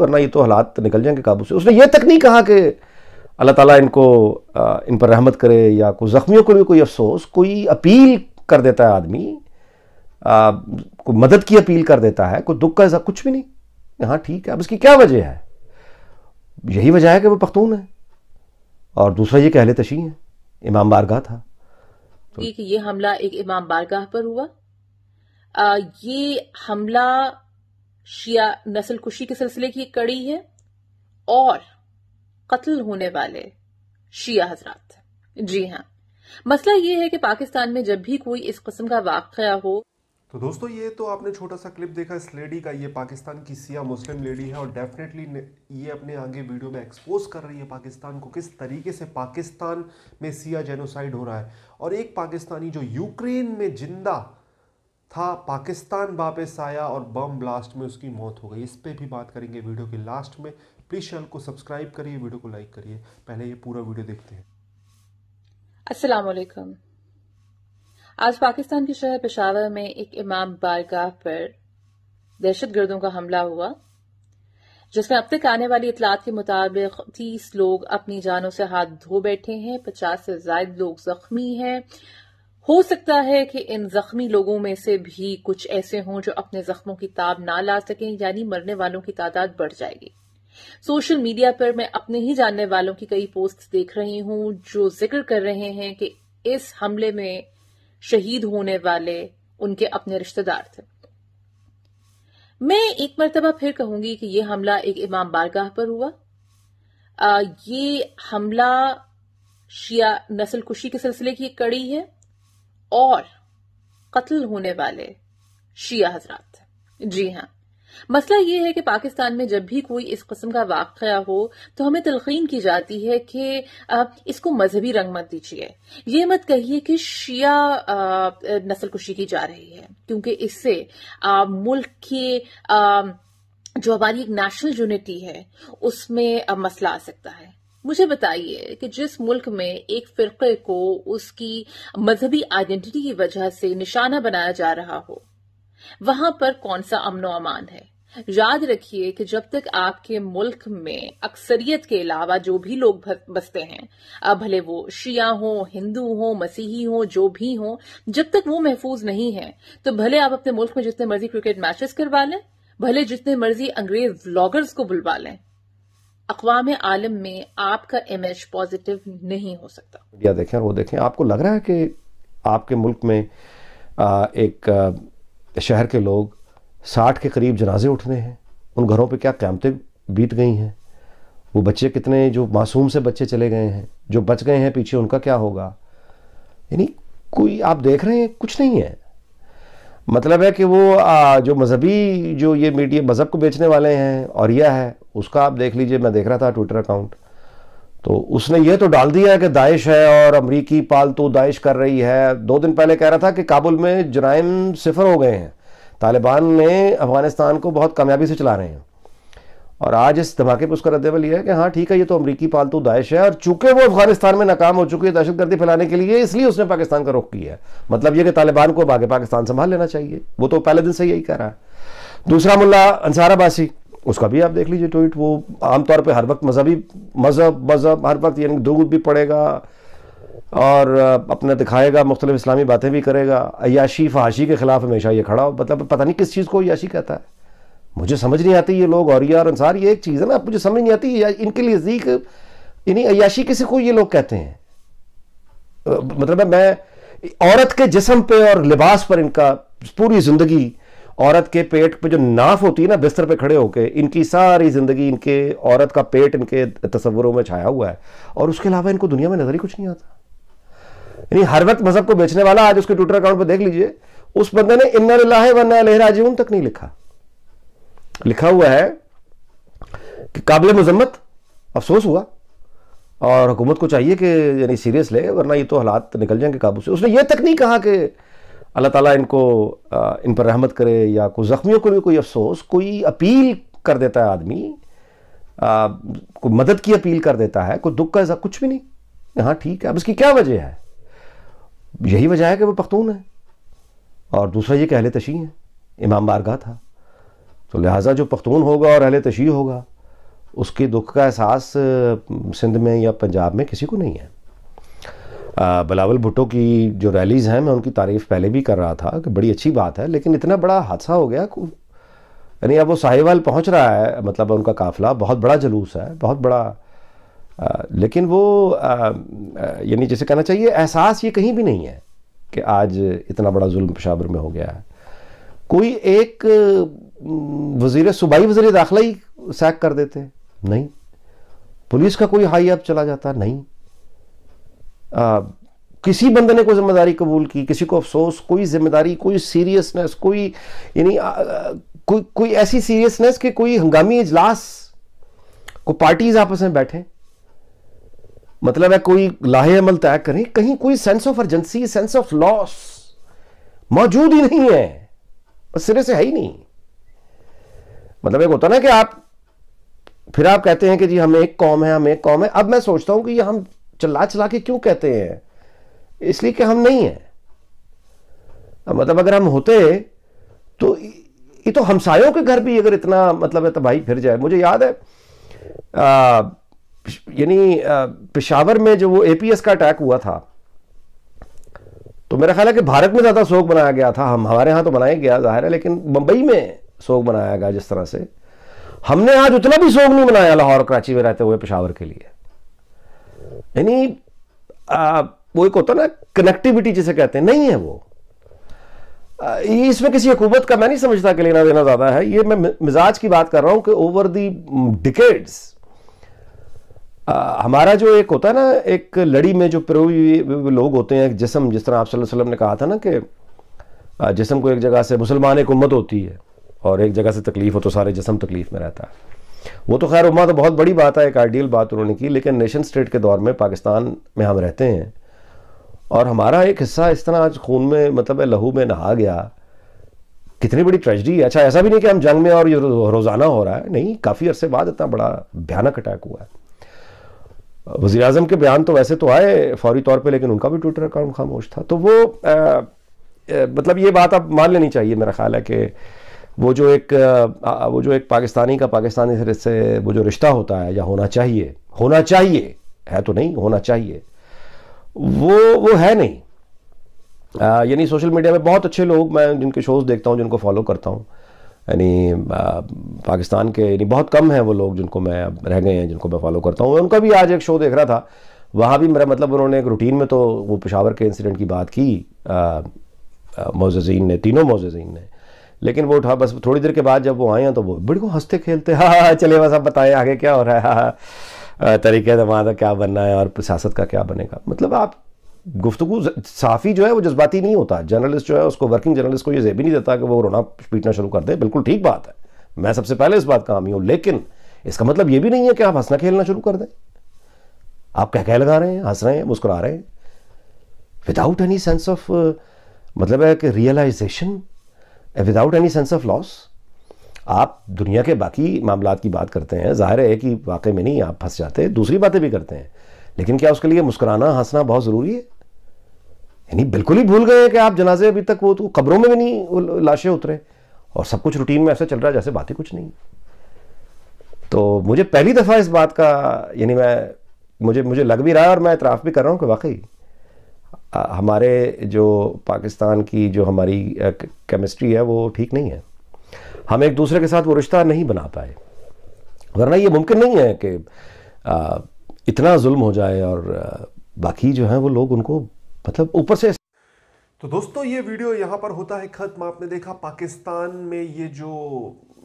वरना ये तो हालात निकल जाएंगे काबू से उसने ये तक नहीं कहा कि अल्लाह ताला इनको इन पर रहमत करे या कोई ज़ख्मियों को भी कोई अफसोस कोई अपील कर देता है आदमी कोई मदद की अपील कर देता है कोई दुख का ऐसा कुछ भी नहीं हाँ ठीक है अब इसकी क्या वजह है यही वजह है कि वो पख्तून है और दूसरा ये कहले तशी है इमाम बारगाह था तो, ये हमला एक इमाम बारगाह पर हुआ आ, ये हमला शिया नस्ल कुशी के सिलसिले की कड़ी है और कत्ल होने वाले शिया हजरात जी हाँ मसला ये है कि पाकिस्तान में जब भी कोई इस किस्म का वाक़ हो तो दोस्तों ये तो आपने छोटा सा क्लिप देखा इस लेडी का ये पाकिस्तान की सिया मुस्लिम लेडी है और डेफिनेटली ये अपने आगे वीडियो में एक्सपोज कर रही है पाकिस्तान को किस तरीके से पाकिस्तान में सिया जेनोसाइड हो रहा है और एक पाकिस्तानी जो यूक्रेन में जिंदा था पाकिस्तान वापस आया और बम ब्लास्ट में उसकी मौत हो गई इस पर भी बात करेंगे वीडियो के लास्ट में प्लीज़ चैनल को सब्सक्राइब करिए वीडियो को लाइक करिए पहले ये पूरा वीडियो देखते हैं असलकम आज पाकिस्तान के शहर पेशावर में एक इमाम बारगाह पर दहशत गर्दों का हमला हुआ जिसमें अब तक आने वाली इतलात के मुताबिक तीस लोग अपनी जानों से हाथ धो बैठे हैं पचास से जायद लोग जख्मी हैं हो सकता है कि इन जख्मी लोगों में से भी कुछ ऐसे हों जो अपने जख्मों की ताब ना ला सकें यानी मरने वालों की तादाद बढ़ जाएगी सोशल मीडिया पर मैं अपने ही जानने वालों की कई पोस्ट देख रही हूं जो जिक्र कर रहे हैं कि इस हमले में शहीद होने वाले उनके अपने रिश्तेदार थे मैं एक मरतबा फिर कहूंगी कि यह हमला एक इमाम बारगाह पर हुआ आ, ये हमला शिया नस्ल कुशी के सिलसिले की एक कड़ी है और कत्ल होने वाले शिया हजरात जी हाँ मसला यह है कि पाकिस्तान में जब भी कोई इस किस्म का वाक़ हो तो हमें तलखीन की जाती है कि इसको मजहबी रंग मत दीजिए ये मत कहिए कि शिया नस्ल कुशी की जा रही है क्योंकि इससे मुल्क की जो हमारी एक नेशनल यूनिटी है उसमें मसला आ सकता है मुझे बताइए कि जिस मुल्क में एक फिरके को उसकी मजहबी आइडेंटिटी की वजह से निशाना बनाया जा रहा हो वहां पर कौन सा अमनो अमान है याद रखिए कि जब तक आपके मुल्क में अक्सरियत के अलावा जो भी लोग बसते हैं भले वो शिया हो हिंदू हो मसीही हो जो भी हो जब तक वो महफूज नहीं है तो भले आप अपने मुल्क में जितने मर्जी क्रिकेट मैचेस करवा लें भले जितने मर्जी अंग्रेज व्लॉगर्स को बुलवा लें अकवाम आलम में आपका इमेज पॉजिटिव नहीं हो सकता मीडिया देखें और वो देखें आपको लग रहा है कि आपके मुल्क में आ, एक आ, शहर के लोग साठ के करीब जनाजे उठ रहे हैं उन घरों पे क्या क्यामतें बीत गई हैं वो बच्चे कितने जो मासूम से बच्चे चले गए हैं जो बच गए हैं पीछे उनका क्या होगा यानी कोई आप देख रहे हैं कुछ नहीं है मतलब है कि वो आ, जो मजहबी जो ये मीडिया मज़हब को बेचने वाले हैं और यह है उसका आप देख लीजिए मैं देख रहा था ट्विटर अकाउंट तो उसने ये तो डाल दिया है कि दाइश है और अमरीकी पालतू तो दाइश कर रही है दो दिन पहले कह रहा था कि काबुल में जराइम सिफर हो गए हैं तालिबान ने अफगानिस्तान को बहुत कामयाबी से चला रहे हैं और आज इस धमाके पर उसका रद्दमल यह है कि हाँ ठीक है ये तो अमरीकी पालतू दाइश है और चूंकि वो अफगानिस्तान में नाकाम हो चुकी है दहशतगर्दी फैलाने के लिए इसलिए उसने पाकिस्तान का रुख किया है मतलब ये कि तालिबान को आगे पाकिस्तान संभाल लेना चाहिए वो तो पहले दिन से यही कह रहा है दूसरा मुला अंसाराबासी उसका भी आप देख लीजिए ट्वीट वो आमतौर पर हर वक्त मजहबी मजहब मजहब हर वक्त यानी दूध भी पड़ेगा और अपना दिखाएगा मुख्तलिफ इस्लामी बातें भी करेगा अयाशी फहाशी के खिलाफ हमेशा ये खड़ा हो मतलब पता नहीं किस चीज़ को अयाशी कहता है मुझे समझ नहीं आती ये लोग और यार अंसार ये एक चीज़ है ना मुझे समझ नहीं आती इनके लिए जीक इन्हीं अयाशी किसी को ये लोग कहते हैं मतलब मैं औरत के जिसम पे और लिबास पर इनका पूरी ज़िंदगी औरत के पेट पे जो नाफ होती है ना बिस्तर पे खड़े होके इनकी सारी ज़िंदगी इनके औरत का पेट इनके तस्वरों में छाया हुआ है और उसके अलावा इनको दुनिया में नज़र ही कुछ नहीं आता यानी हर वक्त मज़हब को बेचने वाला आज उसके ट्विटर अकाउंट पर देख लीजिए उस बंदे ने इन्ना लाहे वन्ना लहराजी तक नहीं लिखा लिखा हुआ है कि काबिल मजम्मत अफसोस हुआ और हुकूमत को चाहिए कि यानी सीरियस ले वरना ये तो हालात निकल जाएंगे काबू से उसने ये तक नहीं कहा कि अल्लाह ताला इनको आ, इन पर रहमत करे या कोई ज़ख्मियों को भी कोई अफसोस कोई अपील कर देता है आदमी कोई मदद की अपील कर देता है कोई दुख का ऐसा कुछ भी नहीं हाँ ठीक है अब इसकी क्या वजह है यही वजह है कि वह पख्तून है और दूसरा ये कहले तशी है इमाम बारगाह था तो लिहाजा जो पख्तून होगा और अहल तशी होगा उसके दुख का एहसास सिंध में या पंजाब में किसी को नहीं है बिलावल बलावल भुट्टो की जो रैलीज़ हैं मैं उनकी तारीफ़ पहले भी कर रहा था कि बड़ी अच्छी बात है लेकिन इतना बड़ा हादसा हो गया यानी अब वो साहिवाल पहुंच रहा है मतलब उनका काफ़िला बहुत बड़ा जलूस है बहुत बड़ा आ, लेकिन वो यानी जैसे कहना चाहिए एहसास ये कहीं भी नहीं है कि आज इतना बड़ा जुल्म पेशावर में हो गया है कोई एक वजीर सूबाई वजीर दाखिला ही सैक कर देते नहीं पुलिस का कोई हाई अप चला जाता नहीं आ, किसी बंदे ने कोई जिम्मेदारी कबूल की किसी को अफसोस कोई जिम्मेदारी कोई सीरियसनेस कोई यानी कोई कोई ऐसी सीरियसनेस कि कोई हंगामी इजलास को पार्टीज आपस में बैठे मतलब है कोई लाहे अमल तय करें कहीं कोई sense of urgency sense of loss मौजूद ही नहीं है सिरे से है ही नहीं मतलब एक होता ना कि आप फिर आप कहते हैं कि जी हम एक कौम है हम एक कौम है अब मैं सोचता हूं कि ये हम चला चला के क्यों कहते हैं इसलिए कि हम नहीं हैं मतलब अगर हम होते तो ये तो हमसायों के घर भी अगर इतना मतलब है तो भाई फिर जाए मुझे याद है यानी पेशावर में जो वो एपीएस का अटैक हुआ था तो मेरा ख्याल है कि भारत में ज़्यादा शोक बनाया गया था हम हमारे यहां तो बनाया गया जाहिर है लेकिन मुंबई में सोग बनाया गया जिस तरह से हमने आज उतना भी सोग नहीं बनाया लाहौर कराची में रहते हुए पेशावर के लिए यानी वो एक होता ना कनेक्टिविटी जिसे कहते हैं नहीं है वो इसमें किसी हुकूमत का मैं नहीं समझता कि लेना देना ज़्यादा है ये मैं मिजाज की बात कर रहा हूं कि ओवर दी डिकेड्स हमारा जो एक होता है ना एक लड़ी में जो पिरोई लोग होते हैं जिसम जिस तरह आप सल्लल्लाहु अलैहि वसल्लम ने कहा था ना कि जिसम को एक जगह से मुसलमान एक उम्मत होती है और एक जगह से तकलीफ हो तो सारे जिसम तकलीफ में रहता है वो तो खैर उमा तो बहुत बड़ी बात है एक आइडियल बात उन्होंने की लेकिन नेशन स्टेट के दौर में पाकिस्तान में हम रहते हैं और हमारा एक हिस्सा इस तरह आज खून में मतलब लहू में नहा गया कितनी बड़ी ट्रेजडी है अच्छा ऐसा भी नहीं कि हम जंग में और ये रोज़ाना हो रहा है नहीं काफ़ी अरसे बाद इतना बड़ा भयानक अटैक हुआ है वजी अजम के बयान तो वैसे तो आए फौरी तौर पर लेकिन उनका भी ट्विटर अकाउंट खामोश था तो वो आ, आ, मतलब ये बात अब मान लेनी चाहिए मेरा ख्याल है कि वो जो एक वो जो एक पाकिस्तानी का पाकिस्तानी से वो जो रिश्ता होता है या होना चाहिए होना चाहिए है तो नहीं होना चाहिए वो वो है नहीं यानी सोशल मीडिया में बहुत अच्छे लोग मैं जिनके शोज़ देखता हूँ जिनको फॉलो करता हूँ यानी पाकिस्तान के यानी बहुत कम हैं वो लोग जिनको मैं रह गए हैं जिनको मैं फॉलो करता हूँ उनका भी आज एक शो देख रहा था वहाँ भी मेरा मतलब उन्होंने एक रूटीन में तो वो पेशावर के इंसिडेंट की बात की मोजीन ने तीनों मोजीन ने लेकिन वो उठा बस थोड़ी देर के बाद जब वो आए हैं तो वो बड़े को हंसते खेलते हाँ हाँ चले बस आप बताएं आगे क्या हो रहा है हाँ तरीके दमा का क्या बनना है और सियासत का क्या बनेगा मतलब आप गुफ्तु साफ़ी जो है वो जज्बाती नहीं होता जर्नलिस्ट जो है उसको वर्किंग जर्नलिस्ट को ये जेबी भी नहीं देता कि वो रोना पीटना शुरू कर दे बिल्कुल ठीक बात है मैं सबसे पहले इस बात का हामी हूँ लेकिन इसका मतलब ये भी नहीं है कि आप हंसना खेलना शुरू कर दें आप कह कह लगा रहे हैं हंस रहे हैं मुस्कुरा रहे हैं विदाउट एनी सेंस ऑफ मतलब है कि realisation without any sense of loss आप दुनिया के बाकी मामला की बात करते हैं जाहिर है कि वाकई में नहीं आप फंस जाते दूसरी बातें भी करते हैं लेकिन क्या उसके लिए मुस्कुराना हंसना बहुत ज़रूरी है यानी बिल्कुल ही भूल गए कि आप जनाजे अभी तक वो तो कब्रों में भी नहीं लाशें उतरे और सब कुछ रूटीन में ऐसा चल रहा है जैसे बातें कुछ नहीं तो मुझे पहली दफ़ा इस बात का यानी मैं मुझे मुझे लग भी रहा है और मैं इतराफ़ भी कर रहा हूँ कि वाकई हमारे जो पाकिस्तान की जो हमारी केमिस्ट्री है वो ठीक नहीं है हम एक दूसरे के साथ वो रिश्ता नहीं बना पाए वरना ये मुमकिन नहीं है कि आ, इतना जुल्म हो जाए और आ, बाकी जो है वो लोग उनको मतलब ऊपर से तो दोस्तों ये वीडियो यहाँ पर होता है ख़त्म आपने देखा पाकिस्तान में ये जो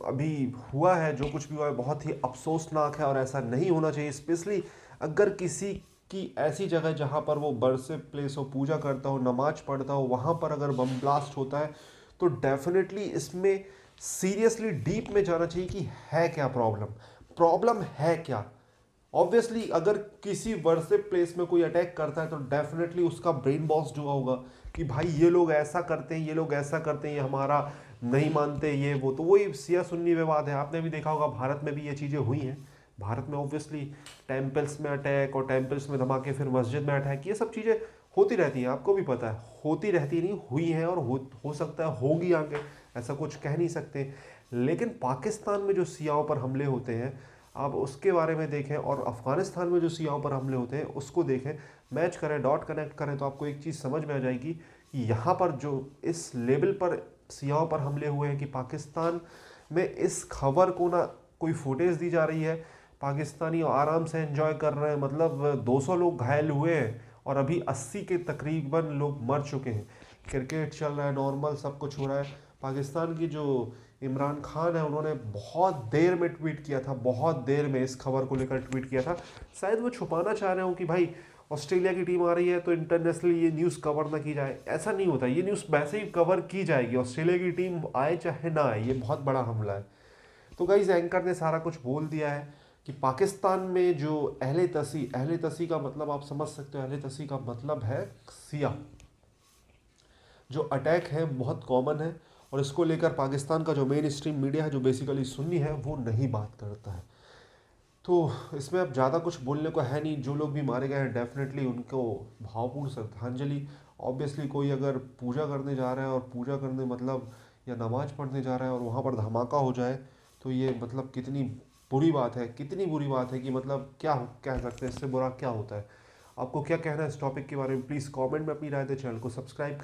अभी हुआ है जो कुछ भी हुआ है बहुत ही अफसोसनाक है और ऐसा नहीं होना चाहिए स्पेशली अगर किसी कि ऐसी जगह जहाँ पर वो बरसे प्लेस हो पूजा करता हो नमाज पढ़ता हो वहाँ पर अगर बम ब्लास्ट होता है तो डेफिनेटली इसमें सीरियसली डीप में जाना चाहिए कि है क्या प्रॉब्लम प्रॉब्लम है क्या ऑब्वियसली अगर किसी वर्सिप प्लेस में कोई अटैक करता है तो डेफिनेटली उसका ब्रेन बॉस जुआ होगा कि भाई ये लोग ऐसा करते हैं ये लोग ऐसा करते हैं ये हमारा नहीं मानते ये वो तो वही सिया सुन्नी विवाद है आपने भी देखा होगा भारत में भी ये चीज़ें हुई हैं भारत में ऑब्वियसली टेम्पल्स में अटैक और टेम्पल्स में धमाके फिर मस्जिद में अटैक ये सब चीज़ें होती रहती हैं आपको भी पता है होती रहती नहीं हुई हैं और हो, हो सकता है होगी आगे ऐसा कुछ कह नहीं सकते लेकिन पाकिस्तान में जो सियाओं पर हमले होते हैं आप उसके बारे में देखें और अफ़गानिस्तान में जो सियाओं पर हमले होते हैं उसको देखें मैच करें डॉट कनेक्ट करें तो आपको एक चीज़ समझ में आ जाएगी कि यहाँ पर जो इस लेवल पर सियाओं पर हमले हुए हैं कि पाकिस्तान में इस खबर को ना कोई फुटेज दी जा रही है पाकिस्तानी आराम से इन्जॉय कर रहे हैं मतलब 200 लोग घायल हुए हैं और अभी 80 के तकरीबन लोग मर चुके हैं क्रिकेट चल रहा है नॉर्मल सब कुछ हो रहा है पाकिस्तान की जो इमरान खान है उन्होंने बहुत देर में ट्वीट किया था बहुत देर में इस खबर को लेकर ट्वीट किया था शायद वो छुपाना चाह रहे हो कि भाई ऑस्ट्रेलिया की टीम आ रही है तो इंटरनेशनली ये न्यूज़ कवर ना की जाए ऐसा नहीं होता ये न्यूज़ वैसे ही कवर की जाएगी ऑस्ट्रेलिया की टीम आए चाहे ना आए ये बहुत बड़ा हमला है तो गाइज एंकर ने सारा कुछ बोल दिया है कि पाकिस्तान में जो अहल तसी अहल तसी का मतलब आप समझ सकते हो अहल तसी का मतलब है सिया जो अटैक है बहुत कॉमन है और इसको लेकर पाकिस्तान का जो मेन स्ट्रीम मीडिया है जो बेसिकली सुन्नी है वो नहीं बात करता है तो इसमें अब ज़्यादा कुछ बोलने को है नहीं जो लोग भी मारे गए हैं डेफिनेटली उनको भावपूर्ण श्रद्धांजलि ऑब्वियसली कोई अगर पूजा करने जा रहा है और पूजा करने मतलब या नमाज पढ़ने जा रहा है और वहाँ पर धमाका हो जाए तो ये मतलब कितनी बुरी बात है कितनी बुरी बात है कि मतलब क्या कह सकते हैं इससे बुरा क्या होता है आपको क्या कहना है इस टॉपिक के बारे में प्लीज़ कमेंट में अपनी राय दे चैनल को सब्सक्राइब